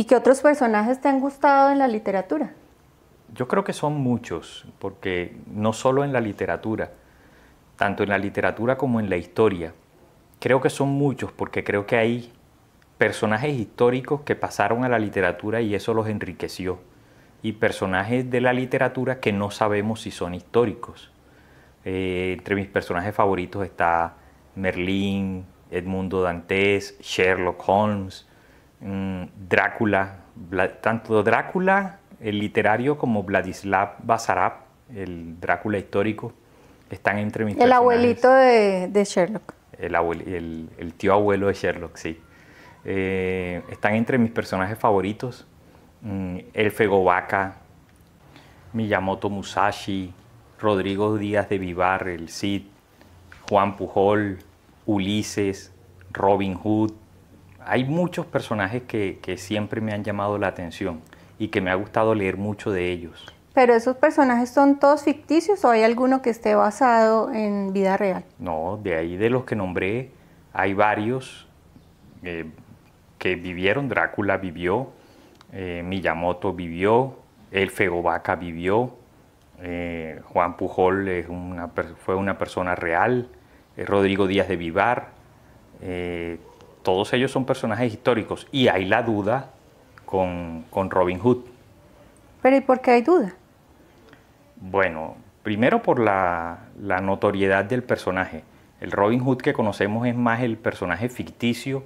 ¿Y qué otros personajes te han gustado en la literatura? Yo creo que son muchos, porque no solo en la literatura, tanto en la literatura como en la historia. Creo que son muchos porque creo que hay personajes históricos que pasaron a la literatura y eso los enriqueció. Y personajes de la literatura que no sabemos si son históricos. Eh, entre mis personajes favoritos está Merlín, Edmundo Dantes, Sherlock Holmes, Mm, Drácula, tanto Drácula, el literario, como Vladislav Basarab, el Drácula histórico, están entre mis El abuelito de, Sherlock. El, tío abuelo de Sherlock, sí. Eh, están entre mis personajes favoritos. Mm, el Fegovaca, Miyamoto Musashi, Rodrigo Díaz de Vivar, el Cid, Juan Pujol, Ulises, Robin Hood, hay muchos personajes que, siempre me han llamado la atención y que me ha gustado leer mucho de ellos. Pero esos personajes son todos ficticios o hay alguno que esté basado en vida real? No, de ahí de los que nombré hay varios eh, que vivieron. Drácula vivió, eh, Miyamoto vivió, El Fegovaca vivió, eh, Juan Pujol fue una persona real, Rodrigo Díaz de Vivar todos ellos son personajes históricos y hay la duda con, Robin Hood. ¿Pero y por qué hay duda? Bueno, primero por la, notoriedad del personaje. El Robin Hood que conocemos es más el personaje ficticio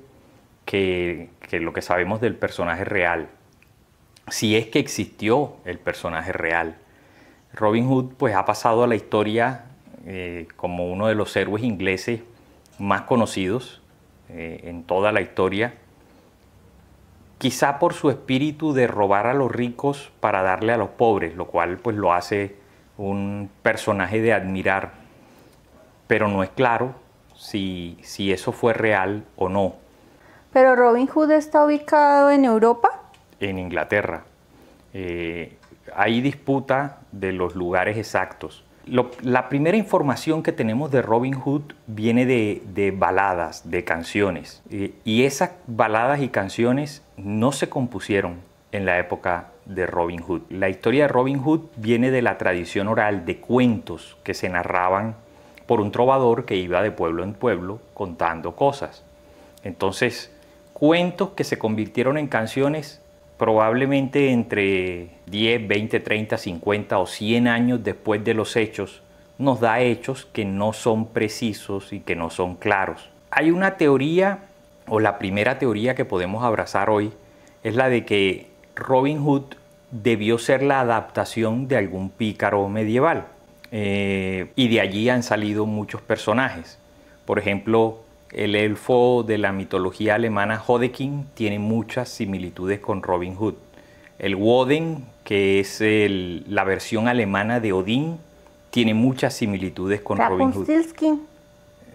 que, lo que sabemos del personaje real. Si es que existió el personaje real. Robin Hood pues ha pasado a la historia eh, como uno de los héroes ingleses más conocidos eh, en toda la historia, quizá por su espíritu de robar a los ricos para darle a los pobres, lo cual pues lo hace un personaje de admirar, pero no es claro si, eso fue real o no. Pero Robin Hood está ubicado en Europa. En Inglaterra. Eh, hay disputa de los lugares exactos la primera información que tenemos de Robin Hood viene de, baladas, de canciones. y esas baladas y canciones no se compusieron en la época de Robin Hood. La historia de Robin Hood viene de la tradición oral de cuentos que se narraban por un trovador que iba de pueblo en pueblo contando cosas. Entonces, cuentos que se convirtieron en canciones probablemente entre 10, 20, 30, 50 o 100 años después de los hechos, nos da hechos que no son precisos y que no son claros. Hay una teoría, o la primera teoría que podemos abrazar hoy, es la de que Robin Hood debió ser la adaptación de algún pícaro medieval. Eh, y de allí han salido muchos personajes. Por ejemplo, el elfo de la mitología alemana Hodekin tiene muchas similitudes con Robin Hood. El Woden, que es la versión alemana de Odín, tiene muchas similitudes con Robin Hood.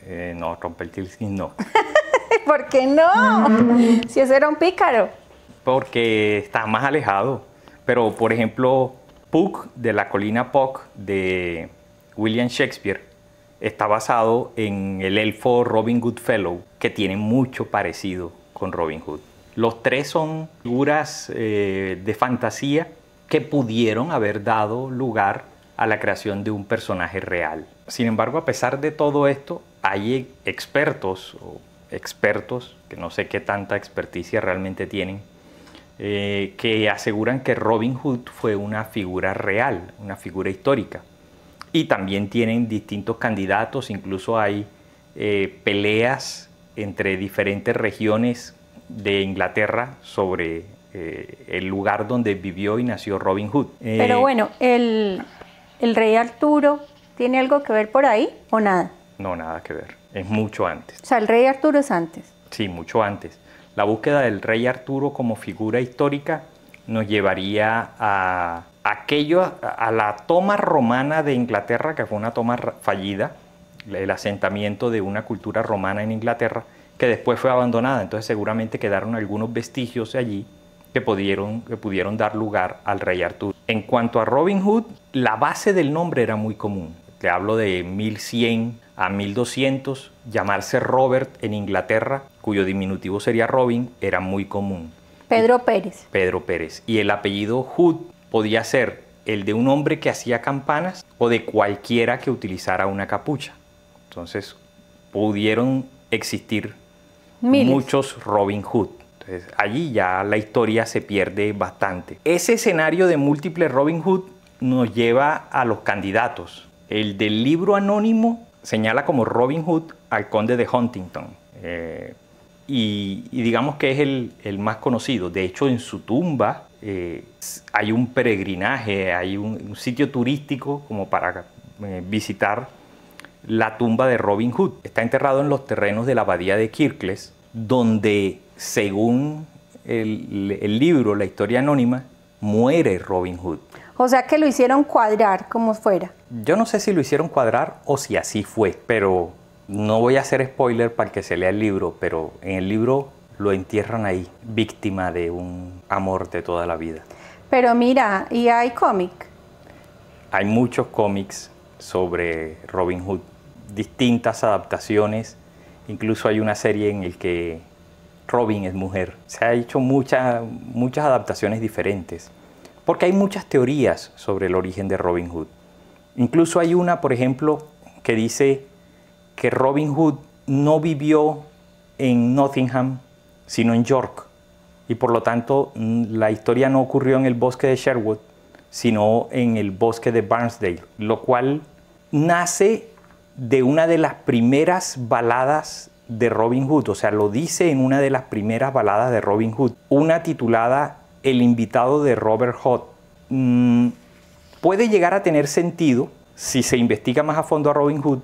Eh, no, Rumpelstiltskin no. ¿Por qué no? Mm. si ese era un pícaro. Porque está más alejado. Pero, por ejemplo, Puck de la colina Puck de William Shakespeare está basado en el elfo Robin Goodfellow, que tiene mucho parecido con Robin Hood. Los tres son figuras eh, de fantasía que pudieron haber dado lugar a la creación de un personaje real. Sin embargo, a pesar de todo esto, hay expertos o expertos, que no sé qué tanta experticia realmente tienen, eh, que aseguran que Robin Hood fue una figura real, una figura histórica y también tienen distintos candidatos, incluso hay eh, peleas entre diferentes regiones de Inglaterra sobre eh, el lugar donde vivió y nació Robin Hood. Pero eh, bueno, el, el, rey Arturo tiene algo que ver por ahí o nada? No, nada que ver, es mucho antes. O sea, el rey Arturo es antes. Sí, mucho antes. La búsqueda del rey Arturo como figura histórica nos llevaría a aquello, a la toma romana de Inglaterra, que fue una toma fallida, el asentamiento de una cultura romana en Inglaterra, que después fue abandonada. Entonces seguramente quedaron algunos vestigios allí que pudieron, que pudieron dar lugar al rey Arturo. En cuanto a Robin Hood, la base del nombre era muy común. Te hablo de 1100 a 1200, llamarse Robert en Inglaterra, cuyo diminutivo sería Robin, era muy común. Pedro Pérez. Pedro Pérez. Y el apellido Hood podía ser el de un hombre que hacía campanas o de cualquiera que utilizara una capucha. Entonces pudieron existir muchos Robin Hood. allí ya la historia se pierde bastante. Ese escenario de múltiples Robin Hood nos lleva a los candidatos. El del libro anónimo señala como Robin Hood al conde de Huntington. Eh, y, digamos que es el, más conocido. De hecho, en su tumba eh, hay un peregrinaje, hay un, sitio turístico como para eh, visitar la tumba de Robin Hood. Está enterrado en los terrenos de la abadía de Kirkles, donde según el, libro, la historia anónima, muere Robin Hood. O sea que lo hicieron cuadrar como fuera. Yo no sé si lo hicieron cuadrar o si así fue, pero no voy a hacer spoiler para que se lea el libro, pero en el libro lo entierran ahí, víctima de un amor de toda la vida. Pero mira, ¿y hay cómic? Hay muchos cómics sobre Robin Hood, distintas adaptaciones, incluso hay una serie en la que Robin es mujer. Se han hecho muchas, muchas adaptaciones diferentes, porque hay muchas teorías sobre el origen de Robin Hood. Incluso hay una, por ejemplo, que dice que Robin Hood no vivió en Nottingham, sino en York. Y por lo tanto, la historia no ocurrió en el bosque de Sherwood, sino en el bosque de Barnsdale, lo cual nace de una de las primeras baladas de Robin Hood, o sea, lo dice en una de las primeras baladas de Robin Hood, una titulada El invitado de Robert Hood. Mm, puede llegar a tener sentido si se investiga más a fondo a Robin Hood,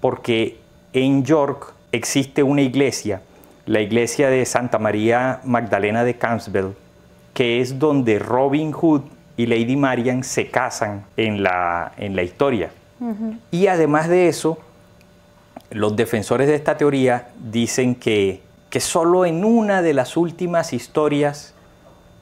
porque en York existe una iglesia la iglesia de Santa María Magdalena de Campbell, que es donde Robin Hood y Lady Marian se casan en la, en la historia. Y además de eso, los defensores de esta teoría dicen que, que solo en una de las últimas historias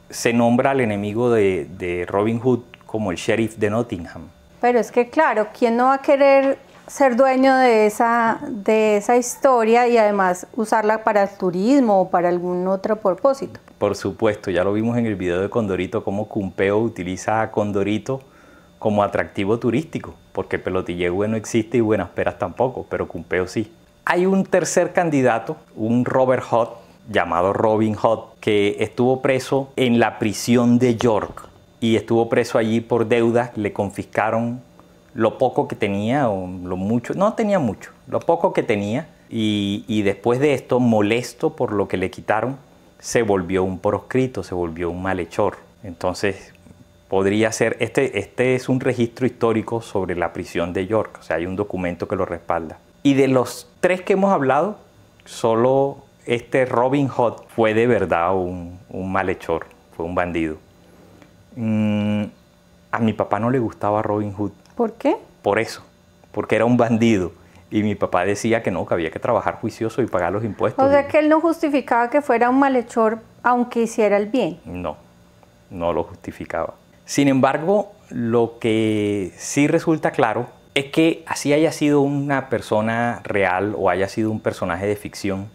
se nombra al enemigo de, de Robin Hood como el sheriff de Nottingham. Pero es que claro, ¿quién no va a querer ser dueño de esa, de esa historia y además usarla para el turismo o para algún otro propósito. Por supuesto, ya lo vimos en el video de Condorito, cómo Cumpeo utiliza a Condorito como atractivo turístico, porque Pelotillehue no existe y Buenas Peras tampoco, pero Cumpeo sí. Hay un tercer candidato, un Robert Hood, llamado Robin Hood, que estuvo preso en la prisión de York y estuvo preso allí por deudas, le confiscaron lo poco que tenía, o lo mucho, no tenía mucho, lo poco que tenía, y, después de esto, molesto por lo que le quitaron, se volvió un proscrito, se volvió un malhechor. Entonces, podría ser, este, este es un registro histórico sobre la prisión de York, o sea, hay un documento que lo respalda. Y de los tres que hemos hablado, solo este Robin Hood fue de verdad un, malhechor, fue un bandido. Mm, a mi papá no le gustaba Robin Hood ¿Por qué? Por eso, porque era un bandido. Y mi papá decía que no, que había que trabajar juicioso y pagar los impuestos. O sea, que él no justificaba que fuera un malhechor aunque hiciera el bien. No, no lo justificaba. Sin embargo, lo que sí resulta claro es que así haya sido una persona real o haya sido un personaje de ficción,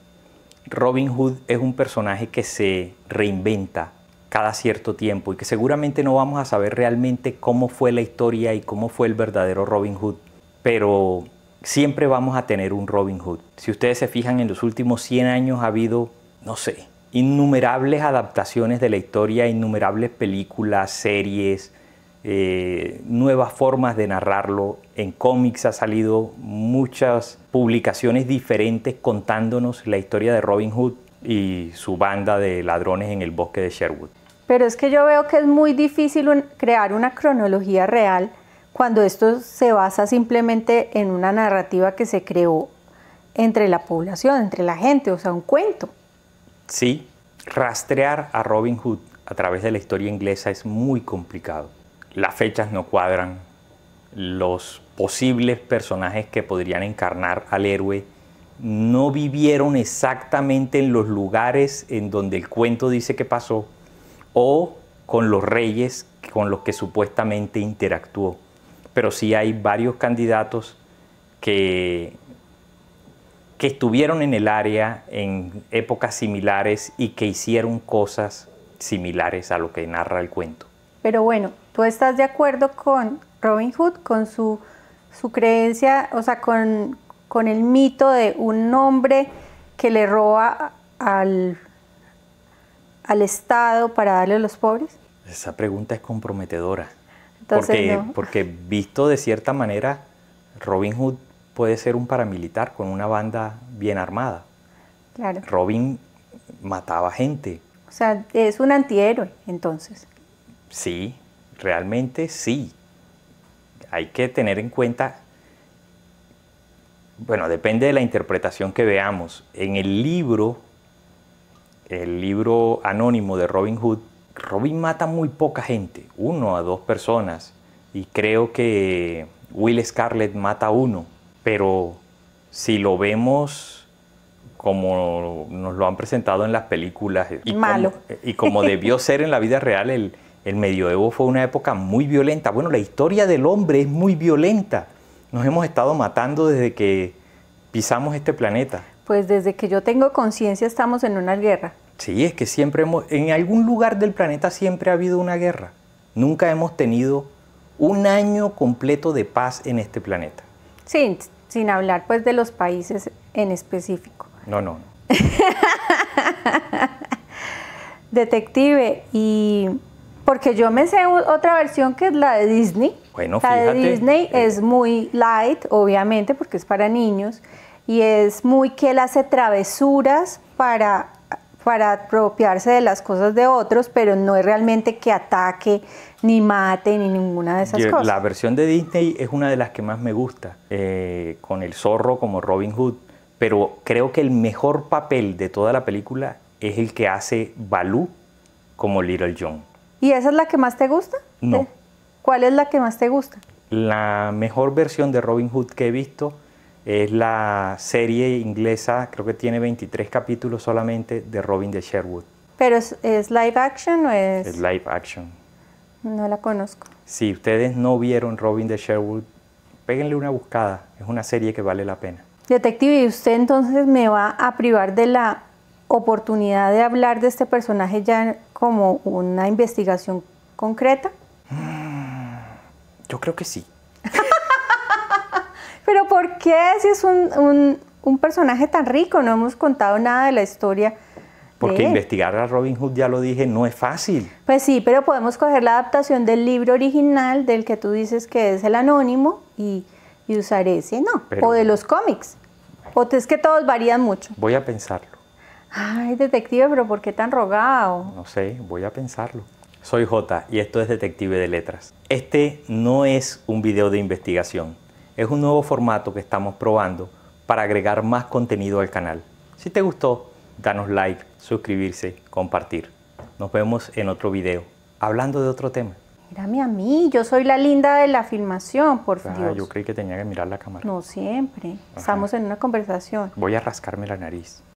Robin Hood es un personaje que se reinventa cada cierto tiempo y que seguramente no vamos a saber realmente cómo fue la historia y cómo fue el verdadero Robin Hood, pero siempre vamos a tener un Robin Hood. Si ustedes se fijan, en los últimos 100 años ha habido, no sé, innumerables adaptaciones de la historia, innumerables películas, series, eh, nuevas formas de narrarlo. En cómics ha salido muchas publicaciones diferentes contándonos la historia de Robin Hood y su banda de ladrones en el bosque de Sherwood. Pero es que yo veo que es muy difícil crear una cronología real cuando esto se basa simplemente en una narrativa que se creó entre la población, entre la gente, o sea, un cuento. Sí, rastrear a Robin Hood a través de la historia inglesa es muy complicado. Las fechas no cuadran, los posibles personajes que podrían encarnar al héroe no vivieron exactamente en los lugares en donde el cuento dice que pasó o con los reyes con los que supuestamente interactuó. Pero sí hay varios candidatos que, que estuvieron en el área en épocas similares y que hicieron cosas similares a lo que narra el cuento. Pero bueno, ¿tú estás de acuerdo con Robin Hood, con su, su creencia, o sea, con, con el mito de un hombre que le roba al, al Estado para darle a los pobres? Esa pregunta es comprometedora. porque, visto de cierta manera, Robin Hood puede ser un paramilitar con una banda bien armada. Robin mataba gente. O sea, es un antihéroe, entonces. Sí, realmente sí. Hay que tener en cuenta bueno, depende de la interpretación que veamos. En el libro, el libro anónimo de Robin Hood, Robin mata muy poca gente, uno a dos personas, y creo que Will Scarlett mata uno, pero si lo vemos como nos lo han presentado en las películas y Como, y como debió ser en la vida real, el, el medioevo fue una época muy violenta. Bueno, la historia del hombre es muy violenta nos hemos estado matando desde que pisamos este planeta. Pues desde que yo tengo conciencia estamos en una guerra. Sí, es que siempre hemos, en algún lugar del planeta siempre ha habido una guerra. Nunca hemos tenido un año completo de paz en este planeta. Sí, sin hablar pues de los países en específico. No, no. Detective, y porque yo me sé otra versión que es la de Disney. Bueno, la de Disney eh. es muy light, obviamente, porque es para niños. Y es muy que él hace travesuras para, para apropiarse de las cosas de otros, pero no es realmente que ataque, ni mate, ni ninguna de esas cosas. La versión de Disney es una de las que más me gusta, eh, con el zorro como Robin Hood. Pero creo que el mejor papel de toda la película es el que hace Balú como Little John. ¿Y esa es la que más te gusta? No. ¿Cuál es la que más te gusta? La mejor versión de Robin Hood que he visto es la serie inglesa, creo que tiene 23 capítulos solamente, de Robin de Sherwood. ¿Pero es, live action o es...? Es live action. No la conozco. Si ustedes no vieron Robin de Sherwood, péguenle una buscada, es una serie que vale la pena. Detective, ¿y usted entonces me va a privar de la oportunidad de hablar de este personaje ya como una investigación concreta? Mm, yo creo que sí. Pero ¿por qué si es un, un, personaje tan rico? No hemos contado nada de la historia. Porque investigar a Robin Hood, ya lo dije, no es fácil. Pues sí, pero podemos coger la adaptación del libro original, del que tú dices que es el anónimo, y, usar ese, ¿no? o de los cómics. O es que todos varían mucho. Voy a pensarlo. Ay, detective, pero ¿por qué tan rogado? No sé, voy a pensarlo. Soy J y esto es Detective de Letras. Este no es un video de investigación, es un nuevo formato que estamos probando para agregar más contenido al canal. Si te gustó, danos like, suscribirse, compartir. Nos vemos en otro video, hablando de otro tema. Mírame a mí, yo soy la linda de la filmación, por ah, Yo creí que tenía que mirar la cámara. No siempre, estamos en una conversación. Voy a rascarme la nariz.